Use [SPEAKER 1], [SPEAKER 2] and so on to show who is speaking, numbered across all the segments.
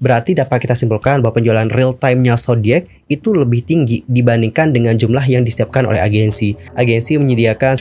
[SPEAKER 1] Berarti dapat kita simpulkan bahwa penjualan real time-nya Zodiac itu lebih tinggi dibandingkan dengan jumlah yang disiapkan oleh agensi. Agensi menyediakan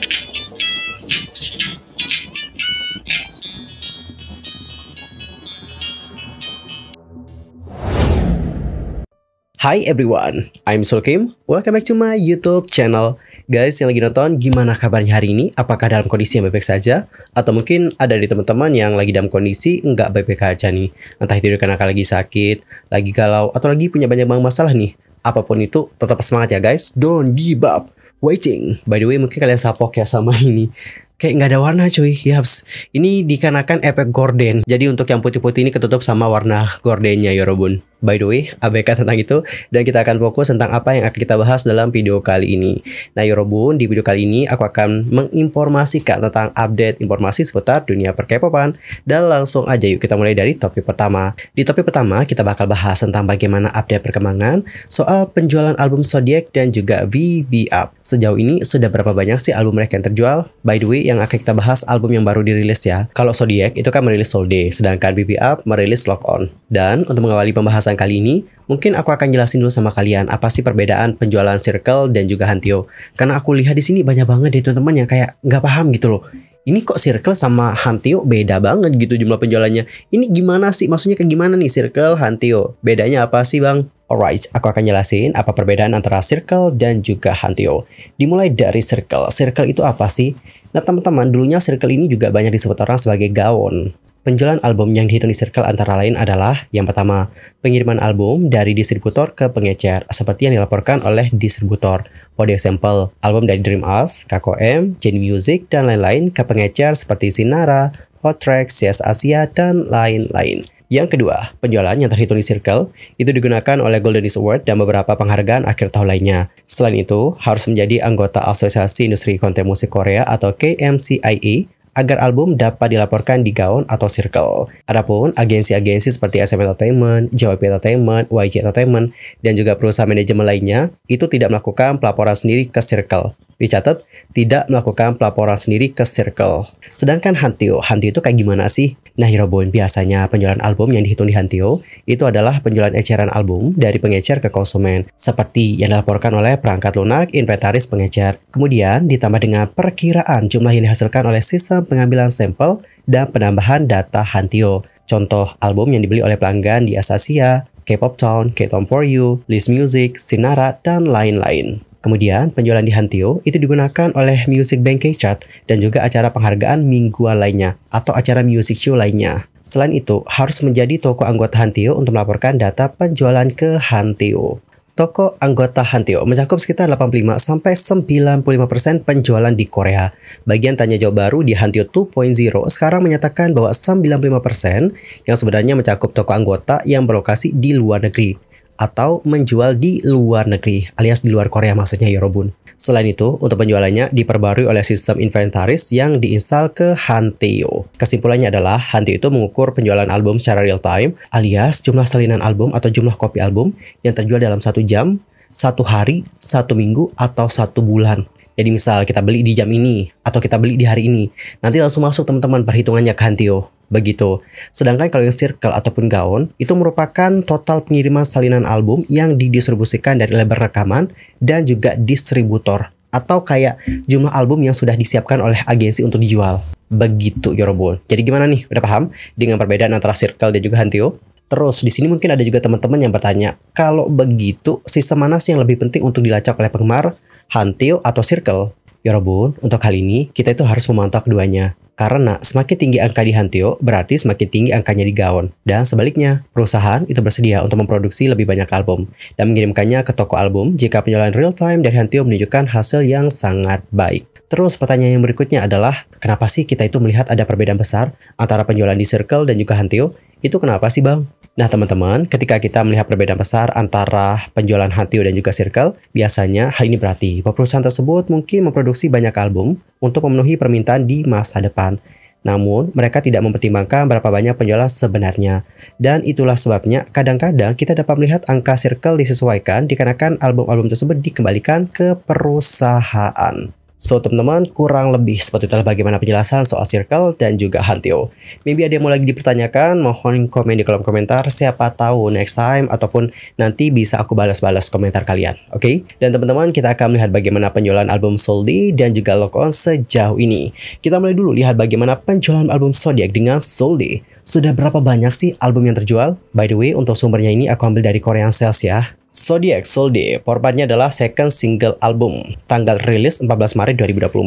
[SPEAKER 1] Hi everyone, I'm Sulkim. Welcome back to my YouTube channel. Guys yang lagi nonton, gimana kabarnya hari ini? Apakah dalam kondisi yang baik-baik saja? Atau mungkin ada di teman-teman yang lagi dalam kondisi nggak baik-baik aja nih? Entah itu karena lagi sakit, lagi galau, atau lagi punya banyak banget masalah nih. Apapun itu, tetap semangat ya guys. Don't give up. Waiting. By the way, mungkin kalian sapok ya sama ini kayak nggak ada warna cuy yaps ini dikarenakan efek gorden jadi untuk yang putih-putih ini ketutup sama warna gordennya Yorobun ya by the way ABK tentang itu dan kita akan fokus tentang apa yang akan kita bahas dalam video kali ini. Nah Yorobun ya di video kali ini aku akan menginformasikan tentang update informasi seputar dunia perkepopan dan langsung aja yuk kita mulai dari topik pertama. Di topik pertama kita bakal bahas tentang bagaimana update perkembangan soal penjualan album Zodiac dan juga VB Up. Sejauh ini sudah berapa banyak sih album mereka yang terjual? By the way yang akan kita bahas album yang baru dirilis ya. Kalau Zodiac itu kan merilis Soul Day sedangkan VB Up merilis Lock On. Dan untuk mengawali pembahasan kali ini, mungkin aku akan jelasin dulu sama kalian apa sih perbedaan penjualan Circle dan juga Hantio. Karena aku lihat di sini banyak banget deh teman-teman yang kayak nggak paham gitu loh. Ini kok Circle sama Hantio beda banget gitu jumlah penjualannya. Ini gimana sih? Maksudnya kayak gimana nih Circle, Hantio? Bedanya apa sih bang? Alright, aku akan jelasin apa perbedaan antara Circle dan juga Hantio. Dimulai dari Circle. Circle itu apa sih? Nah teman-teman, dulunya Circle ini juga banyak disebut orang sebagai gaun. Penjualan album yang dihitung di Circle antara lain adalah yang pertama, pengiriman album dari distributor ke pengecer seperti yang dilaporkan oleh distributor. For example, album dari Dream Us, KKM, Gen Music, dan lain-lain ke pengecer seperti Sinara, Hot Tracks, CS Asia, dan lain-lain. Yang kedua, penjualan yang terhitung di Circle itu digunakan oleh Golden East Award dan beberapa penghargaan akhir tahun lainnya. Selain itu, harus menjadi anggota Asosiasi Industri Konten Musik Korea atau KMCIA. E, agar album dapat dilaporkan di Gaon atau Circle. Adapun agensi-agensi seperti SM Entertainment, JYP Entertainment, YG Entertainment, dan juga perusahaan manajemen lainnya itu tidak melakukan pelaporan sendiri ke Circle. Dicatat, tidak melakukan pelaporan sendiri ke Circle. Sedangkan Hantio, Hantio itu kayak gimana sih? Nah, Heroboin biasanya penjualan album yang dihitung di Hantio itu adalah penjualan eceran album dari pengecer ke konsumen, seperti yang dilaporkan oleh perangkat lunak, inventaris pengecer. Kemudian ditambah dengan perkiraan jumlah yang dihasilkan oleh sistem pengambilan sampel dan penambahan data Hantio. Contoh album yang dibeli oleh pelanggan di Asasia, K-pop Town, k pop For You, List Music, Sinara, dan lain-lain. Kemudian, penjualan di Hantio itu digunakan oleh Music Bank K-Chart dan juga acara penghargaan mingguan lainnya atau acara music show lainnya. Selain itu, harus menjadi toko anggota Hantio untuk melaporkan data penjualan ke Hantio. Toko anggota Hantio mencakup sekitar 85 sampai 95% penjualan di Korea. Bagian tanya jawab baru di Hantio 2.0 sekarang menyatakan bahwa 95% yang sebenarnya mencakup toko anggota yang berlokasi di luar negeri atau menjual di luar negeri alias di luar Korea maksudnya Yorobun. Ya Selain itu, untuk penjualannya diperbarui oleh sistem inventaris yang diinstal ke Hanteo. Kesimpulannya adalah Hanteo itu mengukur penjualan album secara real time alias jumlah salinan album atau jumlah kopi album yang terjual dalam satu jam, satu hari, satu minggu, atau satu bulan. Jadi misal kita beli di jam ini atau kita beli di hari ini, nanti langsung masuk teman-teman perhitungannya ke Hantio. Begitu. Sedangkan kalau yang circle ataupun gaun itu merupakan total pengiriman salinan album yang didistribusikan dari label rekaman dan juga distributor atau kayak jumlah album yang sudah disiapkan oleh agensi untuk dijual. Begitu Yorobun. Ya Jadi gimana nih? Udah paham dengan perbedaan antara circle dan juga Hantio? Terus di sini mungkin ada juga teman-teman yang bertanya, kalau begitu sistem mana sih yang lebih penting untuk dilacak oleh penggemar? Hantio atau Circle. Yorobun, ya untuk hal ini kita itu harus memantau keduanya. Karena semakin tinggi angka di Hantio, berarti semakin tinggi angkanya di Gaon. Dan sebaliknya, perusahaan itu bersedia untuk memproduksi lebih banyak album dan mengirimkannya ke toko album jika penjualan real-time dari Hantio menunjukkan hasil yang sangat baik. Terus pertanyaan yang berikutnya adalah, kenapa sih kita itu melihat ada perbedaan besar antara penjualan di Circle dan juga Hantio? Itu kenapa sih bang? Nah teman-teman, ketika kita melihat perbedaan besar antara penjualan Hantio dan juga Circle, biasanya hal ini berarti bahwa perusahaan tersebut mungkin memproduksi banyak album untuk memenuhi permintaan di masa depan. Namun, mereka tidak mempertimbangkan berapa banyak penjualan sebenarnya. Dan itulah sebabnya kadang-kadang kita dapat melihat angka Circle disesuaikan dikarenakan album-album tersebut dikembalikan ke perusahaan. So teman-teman kurang lebih seperti itulah bagaimana penjelasan soal circle dan juga Hantio. Maybe ada yang mau lagi dipertanyakan, mohon komen di kolom komentar siapa tahu next time ataupun nanti bisa aku balas-balas komentar kalian. Oke? Okay? Dan teman-teman kita akan melihat bagaimana penjualan album Soldi dan juga Lock On sejauh ini. Kita mulai dulu lihat bagaimana penjualan album Zodiac dengan Soldi. Sudah berapa banyak sih album yang terjual? By the way, untuk sumbernya ini aku ambil dari Korean Sales ya. Zodiac Soul Day formatnya adalah second single album, tanggal rilis 14 Maret 2024.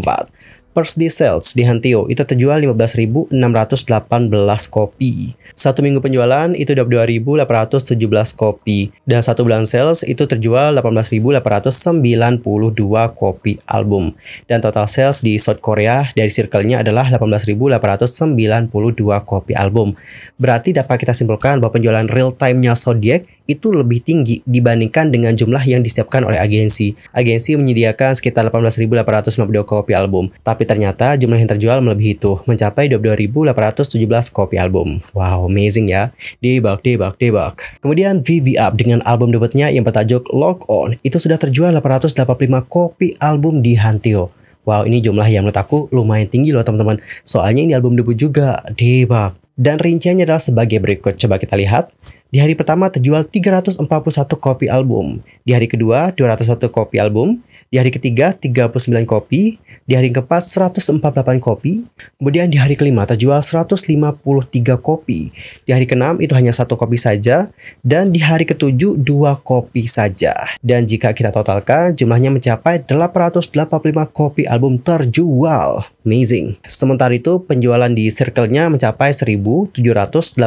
[SPEAKER 1] First Day Sales di Hantio itu terjual 15.618 kopi. Satu minggu penjualan itu 2.817 kopi. Dan satu bulan sales itu terjual 18.892 kopi album. Dan total sales di South Korea dari circle-nya adalah 18.892 kopi album. Berarti dapat kita simpulkan bahwa penjualan real time-nya Zodiac itu lebih tinggi dibandingkan dengan jumlah yang disiapkan oleh agensi. Agensi menyediakan sekitar 18.852 kopi album, tapi ternyata jumlah yang terjual melebihi itu, mencapai 22.817 kopi album. Wow, amazing ya. Debug, debug, debug. Kemudian VV Up dengan album debutnya yang bertajuk Lock On, itu sudah terjual 885 kopi album di Hantio. Wow, ini jumlah yang menurut aku lumayan tinggi loh teman-teman. Soalnya ini album debut juga, debug. Dan rinciannya adalah sebagai berikut. Coba kita lihat. Di hari pertama terjual 341 kopi album, di hari kedua 201 kopi album, di hari ketiga 39 kopi, di hari keempat 148 kopi, kemudian di hari kelima terjual 153 kopi, di hari keenam itu hanya satu kopi saja, dan di hari ketujuh dua kopi saja. Dan jika kita totalkan jumlahnya mencapai 885 kopi album terjual amazing. Sementara itu, penjualan di Circle-nya mencapai 1.787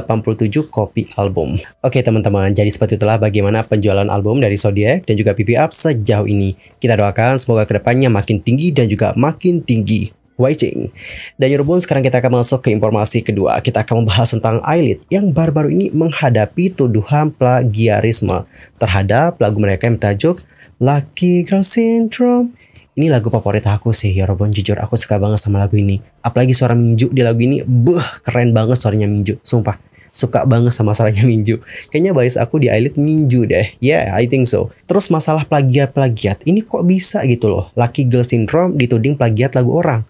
[SPEAKER 1] kopi album. Oke teman-teman, jadi seperti itulah bagaimana penjualan album dari Zodiac dan juga PP Up sejauh ini. Kita doakan semoga kedepannya makin tinggi dan juga makin tinggi waiting. Dan Yorubun ya sekarang kita akan masuk ke informasi kedua. Kita akan membahas tentang Eyelid yang baru-baru ini menghadapi tuduhan plagiarisme terhadap lagu mereka yang bertajuk Lucky Girl Syndrome ini lagu favorit aku sih ya Robon jujur aku suka banget sama lagu ini. Apalagi suara Minju di lagu ini, buh keren banget suaranya Minju. Sumpah suka banget sama suaranya Minju. Kayaknya bias aku di Eilid Minju deh. Yeah, I think so. Terus masalah plagiat-plagiat, ini kok bisa gitu loh. Lucky Girl Syndrome dituding plagiat lagu orang.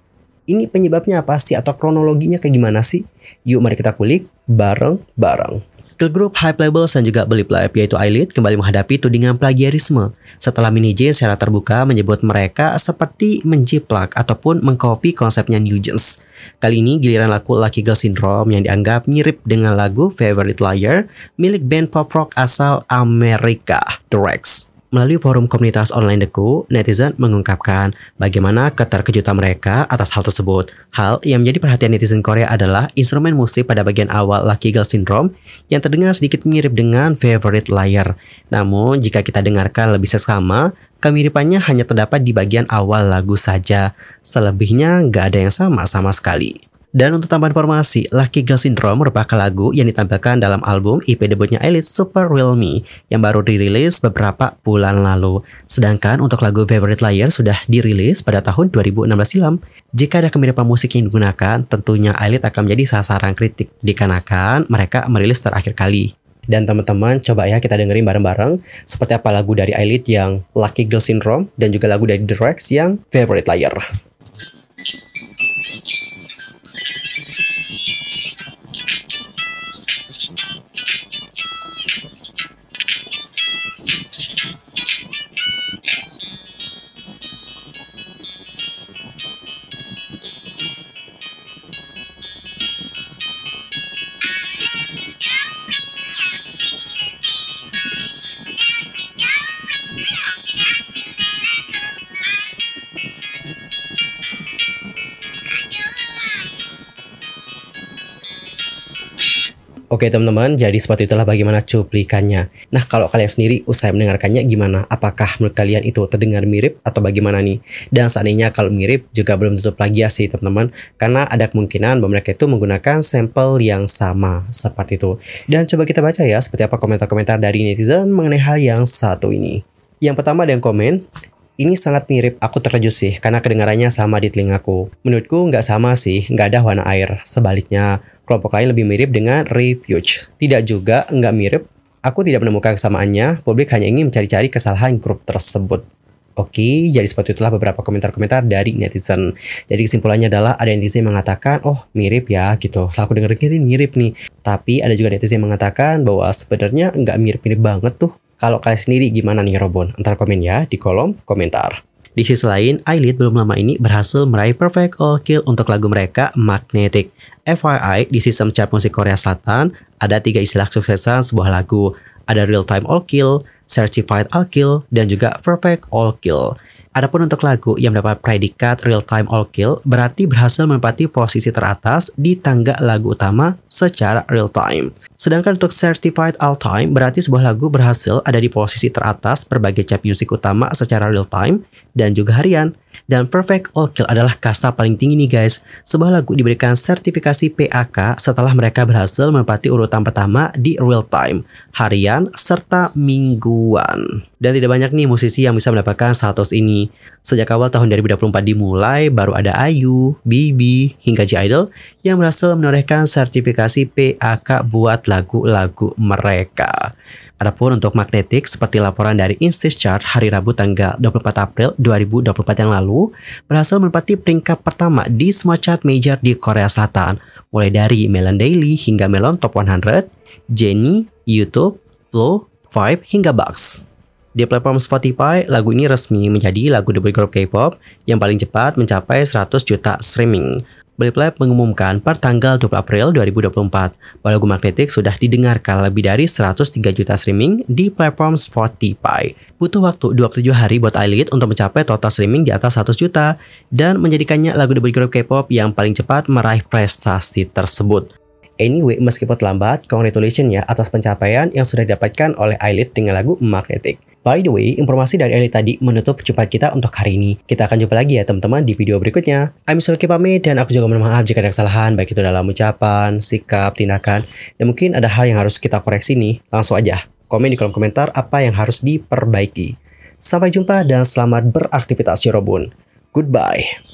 [SPEAKER 1] Ini penyebabnya apa sih atau kronologinya kayak gimana sih? Yuk mari kita kulik bareng-bareng. Peer group high Labels dan juga Beli Lab yaitu Eilid kembali menghadapi tudingan plagiarisme setelah Mini J secara terbuka menyebut mereka seperti menjiplak ataupun mengcopy konsepnya New Jeans. Kali ini giliran laku Lucky Girl Syndrome yang dianggap mirip dengan lagu Favorite Liar milik band pop rock asal Amerika, The Rex. Melalui forum komunitas online Deku, netizen mengungkapkan bagaimana keterkejutan mereka atas hal tersebut. Hal yang menjadi perhatian netizen Korea adalah instrumen musik pada bagian awal Lucky Girl Syndrome yang terdengar sedikit mirip dengan Favorite Liar. Namun, jika kita dengarkan lebih sesama, kemiripannya hanya terdapat di bagian awal lagu saja. Selebihnya gak ada yang sama sama sekali. Dan untuk tambahan informasi, Lucky Girl Syndrome merupakan lagu yang ditampilkan dalam album EP debutnya Elite Super Real Me yang baru dirilis beberapa bulan lalu. Sedangkan untuk lagu Favorite Liar sudah dirilis pada tahun 2016 silam. Jika ada kemiripan musik yang digunakan, tentunya Elite akan menjadi sasaran kritik dikarenakan mereka merilis terakhir kali. Dan teman-teman coba ya kita dengerin bareng-bareng seperti apa lagu dari Elite yang Lucky Girl Syndrome dan juga lagu dari The Rex yang Favorite Liar. Oke teman-teman, jadi seperti itulah bagaimana cuplikannya. Nah kalau kalian sendiri usai mendengarkannya gimana? Apakah menurut kalian itu terdengar mirip atau bagaimana nih? Dan seandainya kalau mirip juga belum tutup lagi ya plagiasi teman-teman, karena ada kemungkinan mereka itu menggunakan sampel yang sama seperti itu. Dan coba kita baca ya seperti apa komentar-komentar dari netizen mengenai hal yang satu ini. Yang pertama ada yang komen, ini sangat mirip aku terkejut sih karena kedengarannya sama di telingaku. Menurutku nggak sama sih, nggak ada warna air. Sebaliknya, kelompok lain lebih mirip dengan refuge. Tidak juga nggak mirip, aku tidak menemukan kesamaannya, publik hanya ingin mencari-cari kesalahan grup tersebut. Oke, jadi seperti itulah beberapa komentar-komentar dari netizen. Jadi kesimpulannya adalah ada netizen yang mengatakan, oh mirip ya gitu. Setelah aku dengerin mirip nih. Tapi ada juga netizen yang mengatakan bahwa sebenarnya nggak mirip-mirip banget tuh. Kalau kalian sendiri gimana nih Robon? Ntar komen ya di kolom komentar. Di sisi lain, Eyelid belum lama ini berhasil meraih perfect all kill untuk lagu mereka Magnetic. FYI, di sistem chart musik Korea Selatan, ada tiga istilah suksesan sebuah lagu. Ada real time all kill, certified all kill, dan juga perfect all kill. Adapun untuk lagu yang mendapat predikat real time all kill berarti berhasil menempati posisi teratas di tangga lagu utama secara real time. Sedangkan untuk Certified All Time berarti sebuah lagu berhasil ada di posisi teratas berbagai cap music utama secara real time dan juga harian. Dan Perfect All Kill adalah kasta paling tinggi nih guys. Sebuah lagu diberikan sertifikasi PAK setelah mereka berhasil menempati urutan pertama di real time, harian, serta mingguan. Dan tidak banyak nih musisi yang bisa mendapatkan status ini. Sejak awal tahun 2024 dimulai, baru ada Ayu, Bibi, hingga J-Idol yang berhasil menorehkan sertifikasi PAK buat lagu-lagu mereka. Adapun untuk magnetik, seperti laporan dari Instis Chart hari Rabu tanggal 24 April 2024 yang lalu, berhasil menempati peringkat pertama di semua chart major di Korea Selatan, mulai dari Melon Daily hingga Melon Top 100, Jenny, YouTube, Flow, Vibe, hingga Bugs. Di platform Spotify, lagu ini resmi menjadi lagu debut grup K-pop yang paling cepat mencapai 100 juta streaming. Beliplev mengumumkan per tanggal 20 April 2024 bahwa lagu Magnetic sudah didengarkan lebih dari 103 juta streaming di platform Spotify. Butuh waktu 27 hari buat Eilid untuk mencapai total streaming di atas 100 juta dan menjadikannya lagu debut grup K-pop yang paling cepat meraih prestasi tersebut. Anyway, meskipun terlambat, congratulations ya atas pencapaian yang sudah didapatkan oleh Eilid dengan lagu Magnetic. By the way, informasi dari Eli tadi menutup jumpa kita untuk hari ini. Kita akan jumpa lagi ya teman-teman di video berikutnya. I'm Sulki pamit dan aku juga mohon maaf jika ada kesalahan baik itu dalam ucapan, sikap, tindakan, dan mungkin ada hal yang harus kita koreksi nih. Langsung aja komen di kolom komentar apa yang harus diperbaiki. Sampai jumpa dan selamat beraktivitas Yorobun. Goodbye.